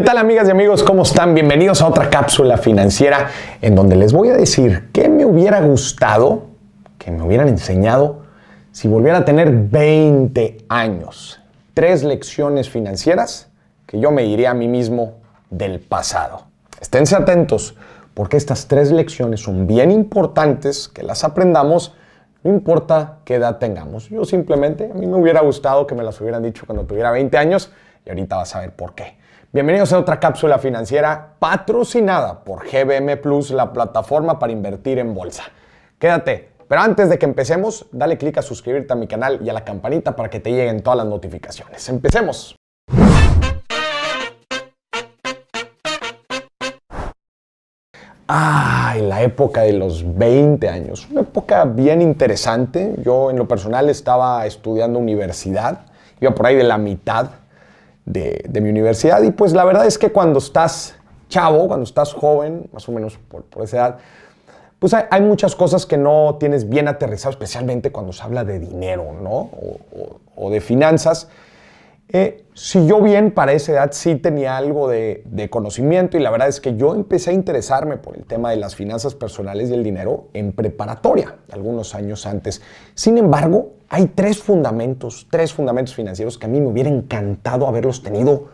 ¿Qué tal amigas y amigos? ¿Cómo están? Bienvenidos a otra cápsula financiera en donde les voy a decir qué me hubiera gustado que me hubieran enseñado si volviera a tener 20 años. Tres lecciones financieras que yo me diría a mí mismo del pasado. Esténse atentos porque estas tres lecciones son bien importantes que las aprendamos no importa qué edad tengamos. Yo simplemente, a mí me hubiera gustado que me las hubieran dicho cuando tuviera 20 años y ahorita vas a ver por qué. Bienvenidos a otra cápsula financiera patrocinada por GBM Plus, la plataforma para invertir en bolsa. Quédate, pero antes de que empecemos, dale clic a suscribirte a mi canal y a la campanita para que te lleguen todas las notificaciones. Empecemos. Ay, la época de los 20 años. Una época bien interesante. Yo en lo personal estaba estudiando universidad, iba por ahí de la mitad de, mi universidad. Y pues la verdad es que cuando estás chavo, cuando estás joven, más o menos por, esa edad, pues hay, muchas cosas que no tienes bien aterrizado, especialmente cuando se habla de dinero, ¿no? o de finanzas. Eh, si yo bien para esa edad sí tenía algo de, conocimiento y la verdad es que yo empecé a interesarme por el tema de las finanzas personales y el dinero en preparatoria, algunos años antes. Sin embargo, hay tres fundamentos, tres fundamentos financieros que a mí me hubiera encantado haberlos tenido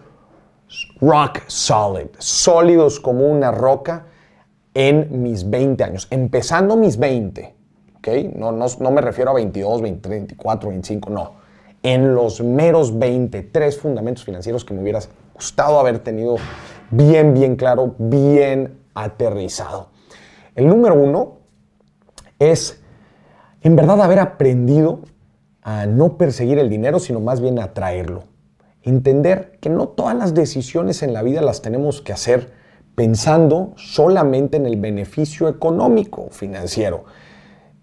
rock solid, sólidos como una roca en mis 20 años, empezando mis 20, ¿ok? No, me refiero a 22, 23, 24, 25, no en los meros 23 fundamentos financieros que me hubieras gustado haber tenido bien, bien claro, bien aterrizado. El número uno es, en verdad, haber aprendido a no perseguir el dinero, sino más bien a Entender que no todas las decisiones en la vida las tenemos que hacer pensando solamente en el beneficio económico, financiero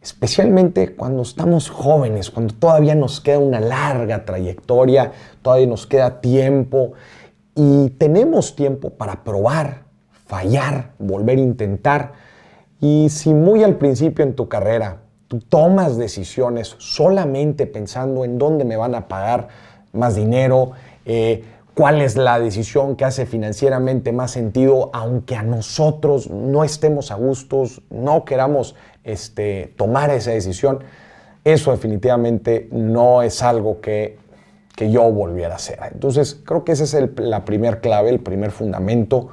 especialmente cuando estamos jóvenes, cuando todavía nos queda una larga trayectoria, todavía nos queda tiempo y tenemos tiempo para probar, fallar, volver a intentar. Y si muy al principio en tu carrera tú tomas decisiones solamente pensando en dónde me van a pagar más dinero, eh, cuál es la decisión que hace financieramente más sentido, aunque a nosotros no estemos a gustos, no queramos este, tomar esa decisión, eso definitivamente no es algo que, que yo volviera a hacer. Entonces, creo que esa es la primera clave, el primer fundamento.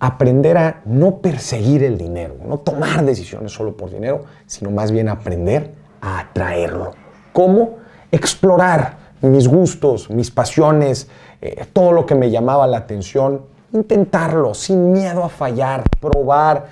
Aprender a no perseguir el dinero, no tomar decisiones solo por dinero, sino más bien aprender a atraerlo. ¿Cómo? Explorar mis gustos, mis pasiones, eh, todo lo que me llamaba la atención, intentarlo sin miedo a fallar, probar,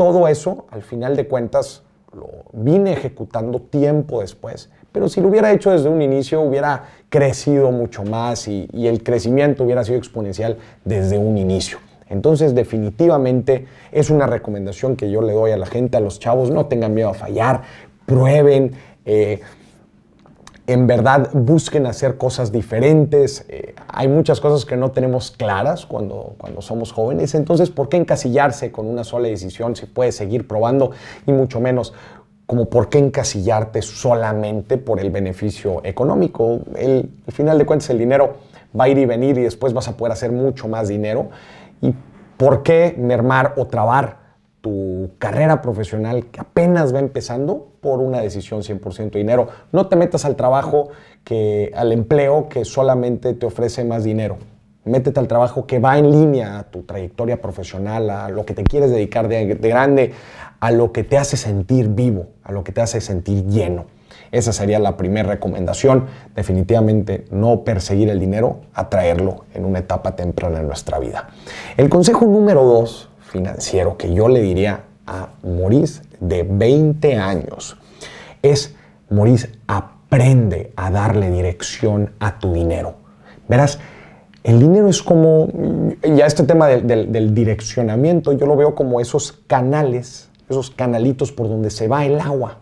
todo eso, al final de cuentas, lo vine ejecutando tiempo después, pero si lo hubiera hecho desde un inicio, hubiera crecido mucho más y, el crecimiento hubiera sido exponencial desde un inicio. Entonces, definitivamente es una recomendación que yo le doy a la gente, a los chavos, no tengan miedo a fallar, prueben. Eh, en verdad busquen hacer cosas diferentes. Eh, hay muchas cosas que no tenemos claras cuando, cuando somos jóvenes, entonces ¿por qué encasillarse con una sola decisión si puede seguir probando y mucho menos como por qué encasillarte solamente por el beneficio económico? El, al final de cuentas el dinero va a ir y venir y después vas a poder hacer mucho más dinero. ¿Y por qué mermar o trabar tu carrera profesional que apenas va empezando por una decisión 100% dinero. No te metas al trabajo, que, al empleo que solamente te ofrece más dinero. Métete al trabajo que va en línea a tu trayectoria profesional, a lo que te quieres dedicar de, grande, a lo que te hace sentir vivo, a lo que te hace sentir lleno. Esa sería la primera recomendación. Definitivamente no perseguir el dinero, atraerlo en una etapa temprana en nuestra vida. El consejo número dos financiero que yo le diría a Maurice de 20 años es, Maurice, aprende a darle dirección a tu dinero. Verás, el dinero es como, ya este tema del, del direccionamiento, yo lo veo como esos canales, esos canalitos por donde se va el agua.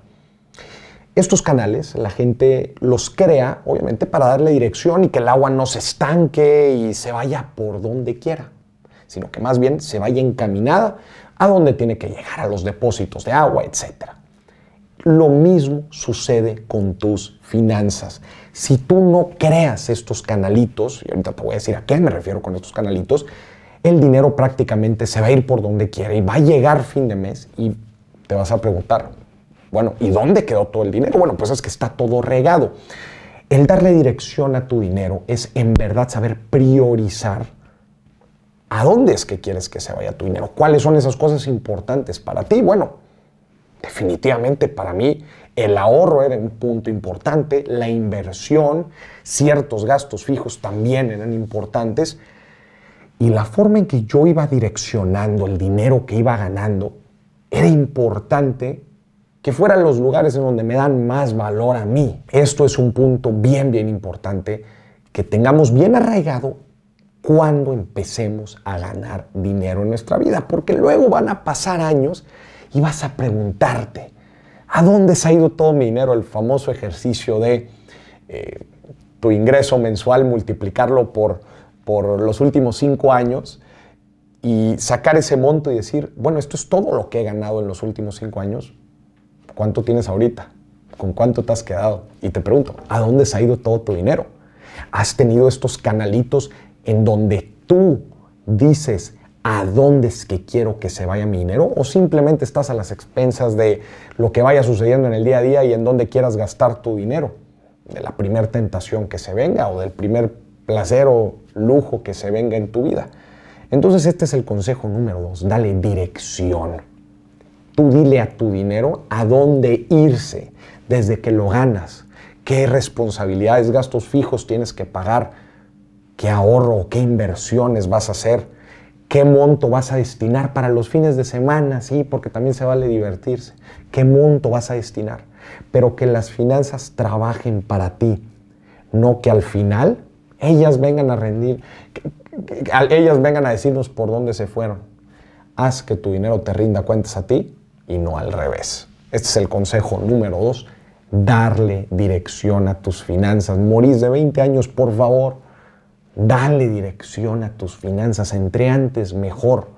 Estos canales la gente los crea, obviamente, para darle dirección y que el agua no se estanque y se vaya por donde quiera sino que más bien se vaya encaminada a donde tiene que llegar, a los depósitos de agua, etc. Lo mismo sucede con tus finanzas. Si tú no creas estos canalitos, y ahorita te voy a decir a qué me refiero con estos canalitos, el dinero prácticamente se va a ir por donde quiera y va a llegar fin de mes y te vas a preguntar, bueno, ¿y dónde quedó todo el dinero? Bueno, pues es que está todo regado. El darle dirección a tu dinero es en verdad saber priorizar ¿A dónde es que quieres que se vaya tu dinero? ¿Cuáles son esas cosas importantes para ti? Bueno, definitivamente para mí el ahorro era un punto importante, la inversión, ciertos gastos fijos también eran importantes y la forma en que yo iba direccionando el dinero que iba ganando era importante que fueran los lugares en donde me dan más valor a mí. Esto es un punto bien, bien importante que tengamos bien arraigado cuando empecemos a ganar dinero en nuestra vida, porque luego van a pasar años y vas a preguntarte, ¿a dónde se ha ido todo mi dinero? El famoso ejercicio de eh, tu ingreso mensual, multiplicarlo por, por los últimos cinco años y sacar ese monto y decir, bueno, esto es todo lo que he ganado en los últimos cinco años, ¿cuánto tienes ahorita? ¿Con cuánto te has quedado? Y te pregunto, ¿a dónde se ha ido todo tu dinero? ¿Has tenido estos canalitos en donde tú dices a dónde es que quiero que se vaya mi dinero o simplemente estás a las expensas de lo que vaya sucediendo en el día a día y en dónde quieras gastar tu dinero, de la primera tentación que se venga o del primer placer o lujo que se venga en tu vida. Entonces este es el consejo número dos, dale dirección. Tú dile a tu dinero a dónde irse desde que lo ganas, qué responsabilidades, gastos fijos tienes que pagar, qué ahorro, qué inversiones vas a hacer, qué monto vas a destinar para los fines de semana, sí, porque también se vale divertirse, qué monto vas a destinar, pero que las finanzas trabajen para ti, no que al final ellas vengan a rendir, ellas vengan a decirnos por dónde se fueron. Haz que tu dinero te rinda cuentas a ti y no al revés. Este es el consejo número dos. Darle dirección a tus finanzas. Morís de 20 años, por favor Dale dirección a tus finanzas, entre antes mejor,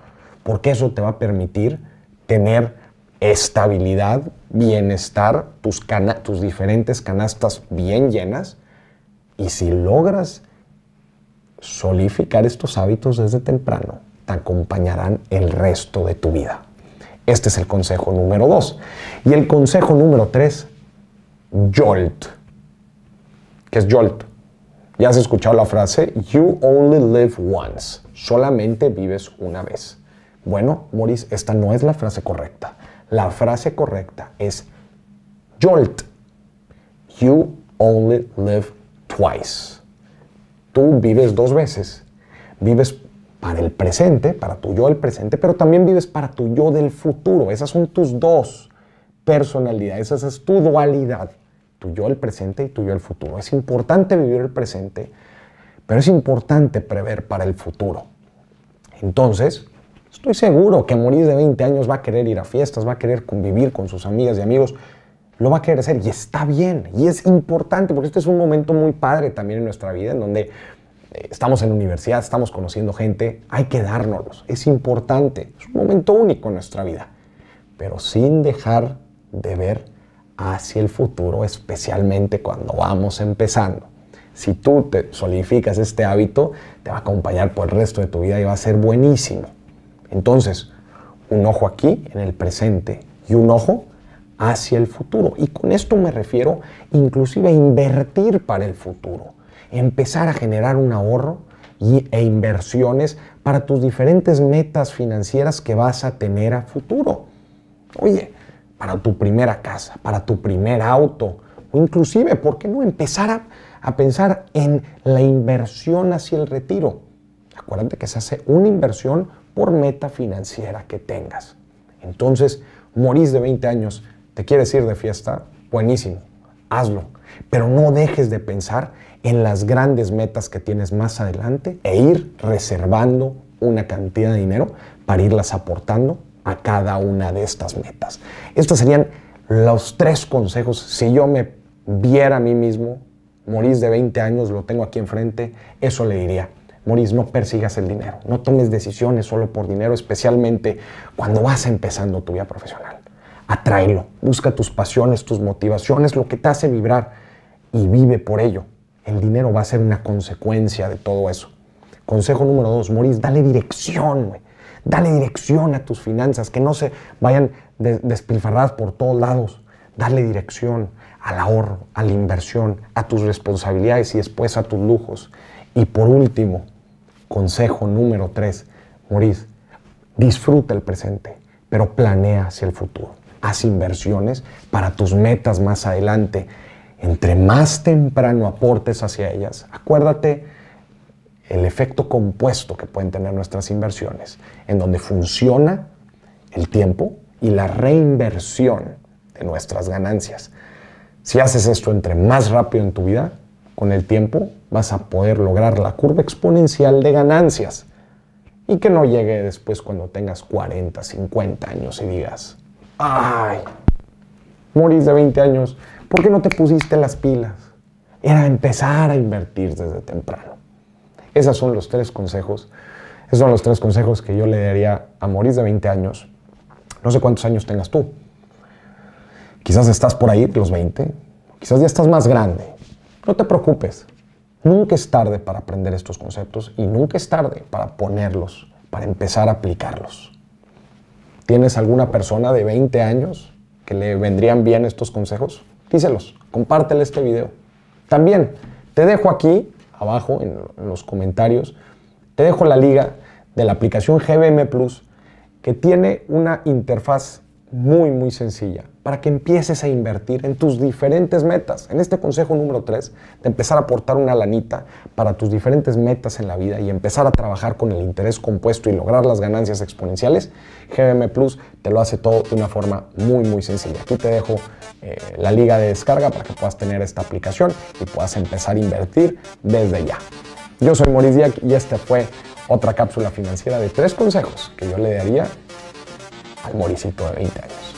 porque eso te va a permitir tener estabilidad, bienestar, tus, diferentes canastas bien llenas. Y si logras solidificar estos hábitos desde temprano, te acompañarán el resto de tu vida. Este es el consejo número dos. Y el consejo número tres, Jolt. ¿Qué es Jolt? Ya has escuchado la frase, you only live once, solamente vives una vez. Bueno, Morris, esta no es la frase correcta. La frase correcta es jolt. You only live twice. Tú vives dos veces. Vives para el presente, para tu yo del presente, pero también vives para tu yo del futuro. Esas son tus dos personalidades, esa es tu dualidad tu yo el presente y tu el futuro. Es importante vivir el presente, pero es importante prever para el futuro. Entonces, estoy seguro que morir de 20 años va a querer ir a fiestas, va a querer convivir con sus amigas y amigos, lo va a querer hacer y está bien y es importante porque este es un momento muy padre también en nuestra vida en donde eh, estamos en la universidad, estamos conociendo gente, hay que dárnoslos, es importante, es un momento único en nuestra vida, pero sin dejar de ver hacia el futuro, especialmente cuando vamos empezando. Si tú te solidificas este hábito, te va a acompañar por el resto de tu vida y va a ser buenísimo. Entonces, un ojo aquí en el presente y un ojo hacia el futuro. Y con esto me refiero inclusive a invertir para el futuro, empezar a generar un ahorro e inversiones para tus diferentes metas financieras que vas a tener a futuro. Oye, para tu primera casa, para tu primer auto, o inclusive, ¿por qué no empezar a, pensar en la inversión hacia el retiro? Acuérdate que se hace una inversión por meta financiera que tengas. Entonces, morís de 20 años, te quieres ir de fiesta, buenísimo, hazlo. Pero no dejes de pensar en las grandes metas que tienes más adelante e ir reservando una cantidad de dinero para irlas aportando a cada una de estas metas. Estos serían los tres consejos. Si yo me viera a mí mismo, Morís de 20 años, lo tengo aquí enfrente, eso le diría. Morís, no persigas el dinero, no tomes decisiones solo por dinero, especialmente cuando vas empezando tu vida profesional. Atráelo, busca tus pasiones, tus motivaciones, lo que te hace vibrar y vive por ello. El dinero va a ser una consecuencia de todo eso. Consejo número dos, Morís, dale dirección, Dale dirección a tus finanzas, que no se vayan despilfarradas por todos lados. Dale dirección al ahorro, a la inversión, a tus responsabilidades y después a tus lujos. Y por último, consejo número tres, Maurice, disfruta el presente, pero planea hacia el futuro. Haz inversiones para tus metas más adelante. Entre más temprano aportes hacia ellas, acuérdate el efecto compuesto que pueden tener nuestras inversiones, en donde funciona el tiempo y la reinversión de nuestras ganancias. Si haces esto entre más rápido en tu vida, con el tiempo vas a poder lograr la curva exponencial de ganancias y que no llegue después cuando tengas 40, 50 años y digas, ay, morís de 20 años, ¿por qué no te pusiste las pilas? Era empezar a invertir desde temprano. Esos son los tres consejos. Esos son los tres consejos que yo le daría a Moris de 20 años. No sé cuántos años tengas tú. Quizás estás por ahí, los 20. Quizás ya estás más grande. No te preocupes. Nunca es tarde para aprender estos conceptos y nunca es tarde para ponerlos, para empezar a aplicarlos. ¿Tienes alguna persona de 20 años que le vendrían bien estos consejos? Díselos, compártele este video. También te dejo aquí abajo en, los comentarios, te dejo la liga de la aplicación GBM Plus que tiene una interfaz muy, muy sencilla para que empieces a invertir en tus diferentes metas. En este consejo número 3, de empezar a aportar una lanita para tus diferentes metas en la vida y empezar a trabajar con el interés compuesto y lograr las ganancias exponenciales, GBM Plus te lo hace todo de una forma muy, muy sencilla. Aquí te dejo eh, la liga de descarga para que puedas tener esta aplicación y puedas empezar a invertir desde ya. Yo soy Maurice Diak y esta fue otra cápsula financiera de tres consejos que yo le daría al Moricito de 20 años.